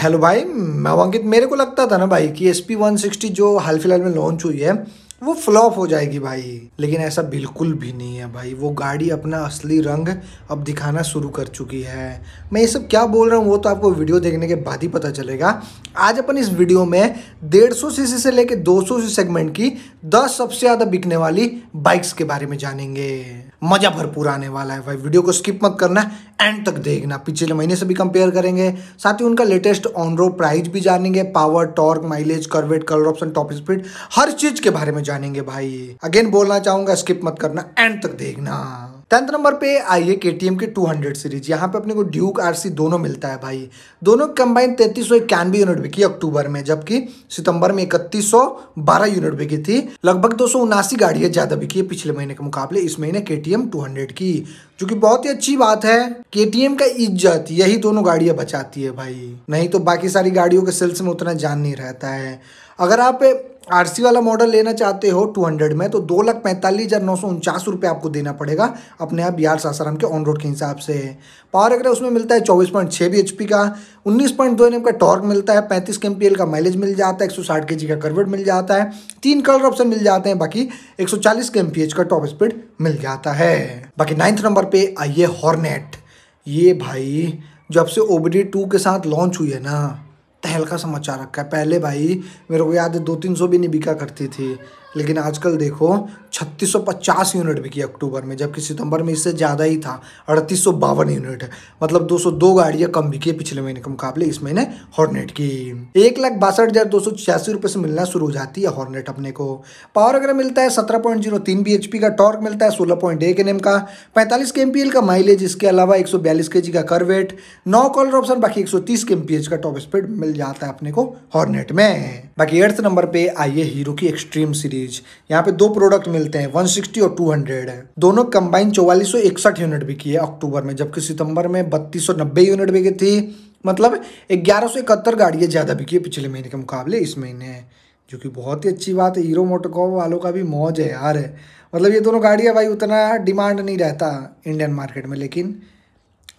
hello भाई मैं अंकित मेरे को लगता था ना भाई कि एस पी वन सिक्सटी जो हाल फिलहाल में लॉन्च हुई है वो फ्लॉप हो जाएगी भाई लेकिन ऐसा बिल्कुल भी नहीं है भाई वो गाड़ी अपना असली रंग अब दिखाना शुरू कर चुकी है मैं ये सब क्या बोल रहा हूँ वो तो आपको वीडियो देखने के बाद ही पता चलेगा आज अपन इस वीडियो में डेढ़ सौ सी से लेकर दो सौ सी सेगमेंट की दस सबसे ज़्यादा बिकने वाली बाइक्स के बारे में जानेंगे मज़ा भरपूर आने वाला है भाई वीडियो को स्किप मत करना एंड तक देखना पिछले महीने से भी कंपेयर करेंगे साथ ही उनका लेटेस्ट ऑन रोड प्राइस भी जानेंगे power torque mileage kerb weight colour option top speed हर चीज़ के बारे में जानेंगे भाई अगेन बोलना चाहूंगा स्किप मत करना एंड तक देखना टेंथ नंबर पे आई है के टी एम की टू हंड्रेड सीरीज यहाँ पे अपने को ड्यूक आर सी दोनों मिलता है भाई दोनों कंबाइन तैतीस सौ इक्यानवे यूनिट बिकी अक्टूबर में जबकि सितंबर में इकतीस सौ बारह यूनिट बिकी थी लगभग दो सौ उनासी गाड़ियाँ ज़्यादा बिकी है पिछले महीने के मुकाबले इस महीने के टी एम टू हंड्रेड की जो कि बहुत ही अच्छी बात है के टी एम का इज्जत यही दोनों गाड़ियाँ बचाती है भाई नहीं तो बाकी सारी गाड़ियों के सेल्स में उतना जान नहीं रहता है अगर आप आरसी वाला मॉडल लेना चाहते हो 200 में तो दो लाख पैंतालीस हज़ार नौ सौ उनचास रुपये आपको देना पड़ेगा अपने आप बिहार सासाराम के ऑन रोड के हिसाब से पावर अगर उसमें मिलता है चौबीस पॉइंट छः बी का उन्नीस पॉइंट दो एन का टॉर्क मिलता है 35 के का माइलेज मिल जाता है एक सौ साठ के जी का करवेट मिल जाता है तीन कलर ऑप्शन मिल जाते हैं बाकी एक सौ चालीस के का टॉप स्पीड मिल जाता है बाकी नाइन्थ नंबर पर आइए हॉर्नेट ये भाई जब से ओबडी टू के साथ लॉन्च हुई है ना तहलका समाचार रखा है पहले भाई मेरे को याद है दो तीन सौ भी नहीं बिका करती थी लेकिन आजकल देखो 3650 यूनिट बिकी अक्टूबर में जबकि सितंबर में इससे ज़्यादा ही था अड़तीस यूनिट मतलब 202 गाड़ियाँ कम बिकी है पिछले महीने के मुकाबले इस महीने हॉर्नेट की एक लाख बासठ हज़ार दो सौ छियासी रुपये से मिलना शुरू हो जाती है हॉर्नेट अपने को पावर अगर मिलता है सत्रह पॉइंट जीरो तीन बी एच पी का टॉर्क मिलता है सोलह पॉइंट एक एन एम का पैंतालीस के एम पी एल का माइलेज इसके अलावा एक सौ बयालीस के जी का करवेट नौ कॉलर ऑप्शन बाकी एक सौ तीस के एम पी एच का टॉप स्पीड मिल जाता है अपने को हॉर्नेट में बाकी एट्थ नंबर पे आइए हीरो की एक्सट्रीम सीरीज सीरीज यहाँ पे दो प्रोडक्ट मिलते हैं 160 और 200 है दोनों कंबाइन चौवालीस यूनिट भी किए अक्टूबर में जबकि सितंबर में बत्तीस यूनिट बिकी थी मतलब ग्यारह सौ इकहत्तर गाड़ियाँ ज़्यादा बिकी है पिछले महीने के मुकाबले इस महीने जो कि बहुत ही अच्छी बात है हीरो मोटोकॉप वालों का भी मौज है यार है मतलब ये दोनों गाड़ियाँ भाई उतना डिमांड नहीं रहता इंडियन मार्केट में लेकिन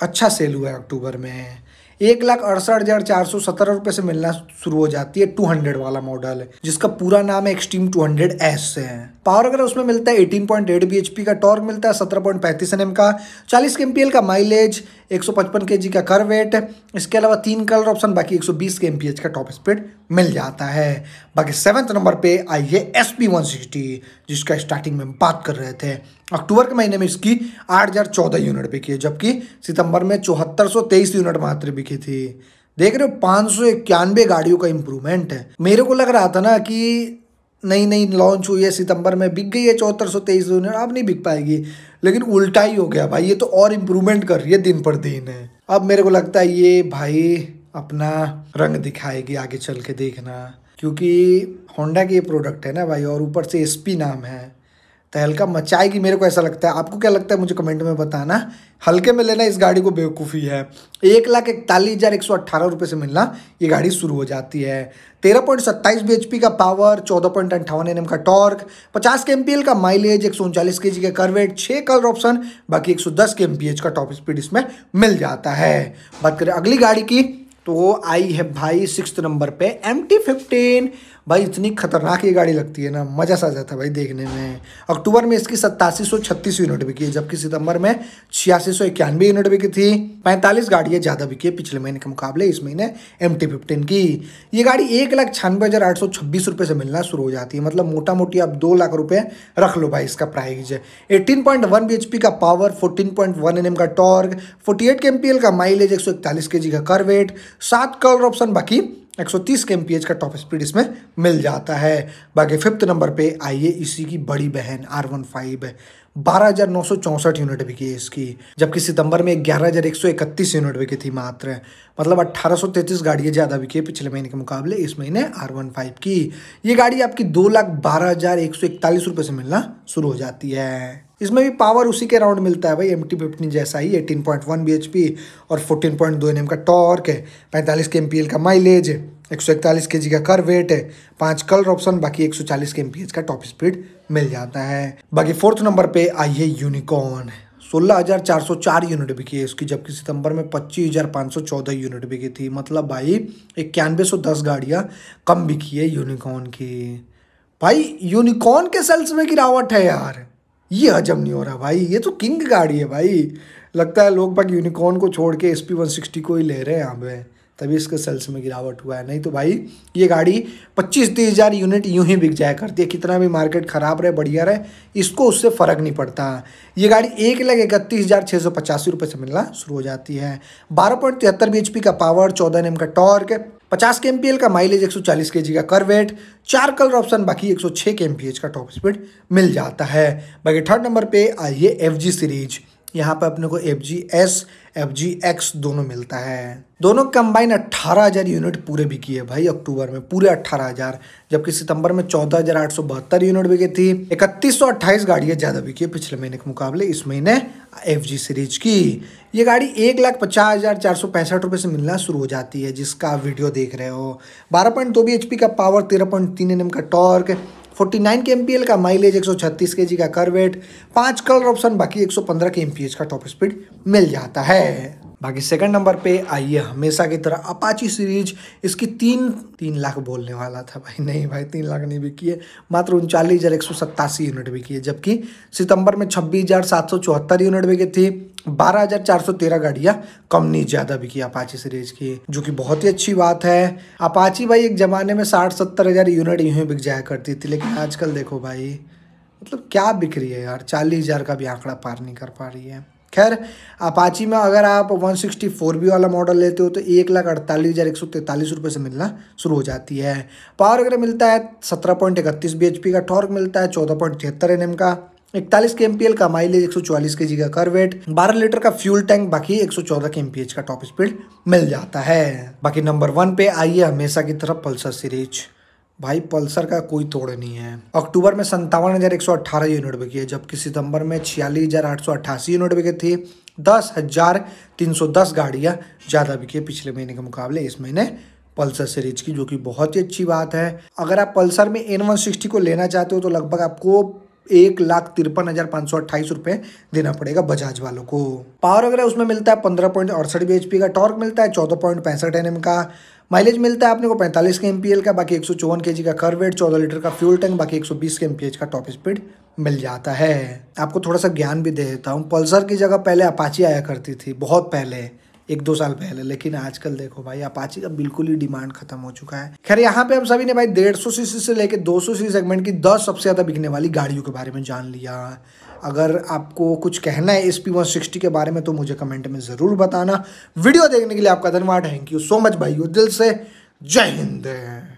अच्छा सेल हुआ है अक्टूबर में एक लाख अड़सठ हज़ार चार सौ सत्तर रुपए से मिलना शुरू हो जाती है टू हंड्रेड वाला मॉडल है जिसका पूरा नाम है एक्सट्रीम टू हंड्रेड एस से है पावर अगर उसमें मिलता है eighteen point eight B H P का टॉर्क मिलता है सत्रह पॉइंट पैंतीस एन एम का चालीस के एम का माइलेज 155 केजी का कर वेट इसके अलावा तीन कलर ऑप्शन बाकी 120 के एमपीएच का टॉप स्पीड मिल जाता है बाकी सेवन्थ नंबर पे आई है एस पी वन जिसका स्टार्टिंग में हम बात कर रहे थे अक्टूबर के महीने में इसकी 8014 यूनिट बिकी है जबकि सितंबर में चौहत्तर यूनिट मात्र बिकी थी देख रहे हो पाँच सौ इक्यानवे गाड़ियों का इम्प्रूवमेंट है मेरे को लग रहा था ना कि नई नई लॉन्च हुई है सितंबर में बिक गई है चौहत्तर सौ तेईस यूनिट अब नहीं बिक पाएगी लेकिन उल्टा ही हो गया भाई ये तो और इम्प्रूवमेंट कर रही है दिन पर दिन है अब मेरे को लगता है ये भाई अपना रंग दिखाएगी आगे चल के देखना क्योंकि होंडा के ये प्रोडक्ट है ना भाई और ऊपर से एस नाम है तहलका मचाएगी मेरे को ऐसा लगता है आपको क्या लगता है मुझे कमेंट में बताना हल्के में लेना इस गाड़ी को बेवकूफ़ी है एक लाख इकतालीस हज़ार एक सौ अट्ठारह रुपये से मिलना ये गाड़ी शुरू हो जाती है तेरह पॉइंट सत्ताईस बी का पावर चौदह पॉइंट अंठावन एन का टॉर्क पचास के एम का माइलेज एक सौ उनचालीस के जी का करवेट छः कलर ऑप्शन बाकी एक सौ दस के एम का टॉप स्पीड इसमें मिल जाता है बात करें अगली गाड़ी की तो वो आई है भाई सिक्स नंबर पे एम टी फिफ्टीन भाई इतनी खतरनाक ये गाड़ी लगती है ना मज़ा सा जाता है भाई देखने में अक्टूबर में इसकी सत्तासी सौ छत्तीस यूनिट बिकी है जबकि सितंबर में छियासी सौ इक्यानवे यूनिट बिकी थी पैंतालीस गाड़ियाँ ज़्यादा बिकी है पिछले महीने के मुकाबले इस महीने एम टी फिफ्टीन की ये गाड़ी एक लाख छियानवे हज़ार आठ सौ छब्बीस रुपये से मिलना शुरू हो जाती है मतलब मोटा मोटी आप दो लाख रुपये रख लो भाई इसका price eighteen point one B H P का power fourteen point one N M का torque forty eight K M P L का माइलेज एक सौ इकतालीस के जी का करवेट सात कलर ऑप्शन बाकी 130 के का टॉप स्पीड इसमें मिल जाता है बाकी फिफ्थ नंबर पे आइए इसी की बड़ी बहन आर वन फाइव बारह हज़ार नौ सौ चौंसठ यूनिट बिकी है इसकी जबकि सितंबर में ग्यारह हज़ार एक सौ इकतीस यूनिट बिकी थी मात्र मतलब अट्ठारह सौ तैंतीस गाड़ियाँ ज़्यादा बिकी है पिछले महीने के मुकाबले इस महीने आर वन फाइव की ये गाड़ी आपकी दो लाख बारह हज़ार एक सौ इकतालीस रुपये से मिलना शुरू हो जाती है इसमें भी पावर उसी के अराउंड मिलता है भाई एम टी फिफ्टीन जैसा ही eighteen point one B H P और फोर्टीन पॉइंट दो एन एम का टॉर्क है पैंतालीस के एम पी एल का माइलेज है एक सौ इकतालीस के जी का कर वेट है पांच कलर ऑप्शन बाकी एक सौ चालीस के एम पी एच का टॉप स्पीड मिल जाता है बाकी फोर्थ नंबर पे आई है यूनिकॉर्न सोलह हज़ार चार सौ चार यूनिट बिकी है उसकी जबकि सितंबर में पच्चीस हज़ार पाँच सौ चौदह यूनिट बिकी थी मतलब भाई इक्यानवे सौ दस गाड़ियाँ कम बिकी है यूनिकॉर्न की भाई यूनिकॉर्न के सेल्स में गिरावट है यार ये हजम नहीं हो रहा भाई ये तो किंग गाड़ी है भाई लगता है लोग बाग यूनिकॉर्न को छोड़ के एस पी वन सिक्सटी को ही ले रहे हैं यहाँ पे तभी इसके सेल्स में गिरावट हुआ है नहीं तो भाई ये गाड़ी पच्चीस तीस हज़ार यूनिट यूं ही बिक जाया करती है कितना भी मार्केट ख़राब रहे बढ़िया रहे इसको उससे फ़र्क नहीं पड़ता ये गाड़ी एक लाख इकतीस हज़ार छः सौ पचासी रुपये से मिलना शुरू हो जाती है बारह पॉइंट तिहत्तर बी एच पी का पावर चौदह एन एम का टॉर्क पचास के एम का माइलेज एक सौ चालीस के जी का करवेट चार कलर ऑप्शन बाकी एक सौ छः के एम का टॉप स्पीड मिल जाता है बाकी थर्ड नंबर पे आइए एफ जी सीरीज़ यहाँ पर अपने को F Z S F Z X दोनों मिलता है दोनों कंबाइन 18,000 यूनिट पूरे बिकी है भाई अक्टूबर में पूरे 18,000 जबकि सितंबर में 14,872 यूनिट बिकी थी इकतीस सौ गाड़ियाँ ज़्यादा बिकी है पिछले महीने के मुकाबले इस महीने एफ जी सीरीज की ये गाड़ी एक लाख पचास हज़ार चार सौ पैंसठ रुपए से मिलना शुरू हो जाती है जिसका वीडियो देख रहे हो बारह पॉइंट दो बी एच पी का पावर तेरह पॉइंट तीन एन एम का torque forty nine K M का माइलेज एक सौ छत्तीस के जी का करवेट पाँच कलर ऑप्शन बाकी एक सौ पंद्रह के एम का टॉप स्पीड मिल जाता है बाकी सेकंड नंबर पे आइए हमेशा की तरह अपाची सीरीज इसकी तीन तीन लाख बोलने वाला था भाई नहीं भाई तीन लाख नहीं बिकी है मात्र उनचालीस हज़ार एक सौ सत्तासी यूनिट बिकी है जबकि सितंबर में छब्बीस हज़ार सात सौ चौहत्तर यूनिट बिकी थी बारह हज़ार चार सौ तेरह गाड़ियाँ कम नहीं ज़्यादा बिकी अपाची सीरीज की जो कि बहुत ही अच्छी बात है अपाची भाई एक ज़माने में साठ सत्तर हज़ार यूनिट यूँ बिक जाया करती थी लेकिन आजकल देखो भाई मतलब क्या बिक रही है यार चालीस हज़ार का भी आंकड़ा पार नहीं कर पा रही है खैर अपाची में अगर आप 164 बी वाला मॉडल लेते हो तो एक लाख अड़तालीस हज़ार एक सौ तैंतालीस रुपये से मिलना शुरू हो जाती है पावर वगैरह मिलता है सत्रह पॉइंट इकतीस बी एच पी का टॉर्क मिलता है चौदह पॉइंट छिहत्तर एन एम का इकतालीस के एम पी एल का माइलेज एक सौ चौलीस के जी का कर वेट बारह लीटर का फ्यूल टैंक बाकी एक सौ चौदह के एम पी एच का टॉप स्पीड मिल जाता है बाकी नंबर वन पे आइए हमेशा की तरफ पल्सर सीरीज भाई पल्सर का कोई तोड़ नहीं है अक्टूबर में संतावन हज़ार एक सौ अट्ठारह यूनिट बिकी है जबकि सितंबर में छियालीस हज़ार आठ सौ अट्ठासी यूनिट बिके थी दस हज़ार तीन सौ दस गाड़ियाँ ज़्यादा बिकी है पिछले महीने के मुकाबले इस महीने पल्सर सीरीज की जो कि बहुत ही अच्छी बात है अगर आप पल्सर में एन वन सिक्सटी को लेना चाहते हो तो लगभग आपको एक लाख तिरपन हज़ार पाँच सौ अट्ठाईस रुपए देना पड़ेगा बजाज वालों को पावर वगैरह उसमें मिलता है पंद्रह पॉइंट अड़सठ बी का टॉर्क मिलता है चौदह पॉइंट पैंसठ एन का माइलेज मिलता है आपने को पैंतालीस के एम का बाकी एक सौ का कर वेट चौदह लीटर का फ्यूल टैंक बाकी एक सौ बीस के एम का टॉप स्पीड मिल जाता है आपको थोड़ा सा ज्ञान भी दे देता हूँ पल्सर की जगह पहले अपाची आया करती थी बहुत पहले एक दो साल पहले लेकिन आजकल देखो भाई अपाची का बिल्कुल ही डिमांड खत्म हो चुका है खैर यहाँ पे हम सभी ने भाई डेढ़ सौ सीसी से लेकर दो सौ सी सेगमेंट की दस सबसे ज़्यादा बिकने वाली गाड़ियों के बारे में जान लिया अगर आपको कुछ कहना है एस पी वन सिक्सटी के बारे में तो मुझे कमेंट में ज़रूर बताना वीडियो देखने के लिए आपका धन्यवाद थैंक यू सो मच भाई दिल से जय हिंद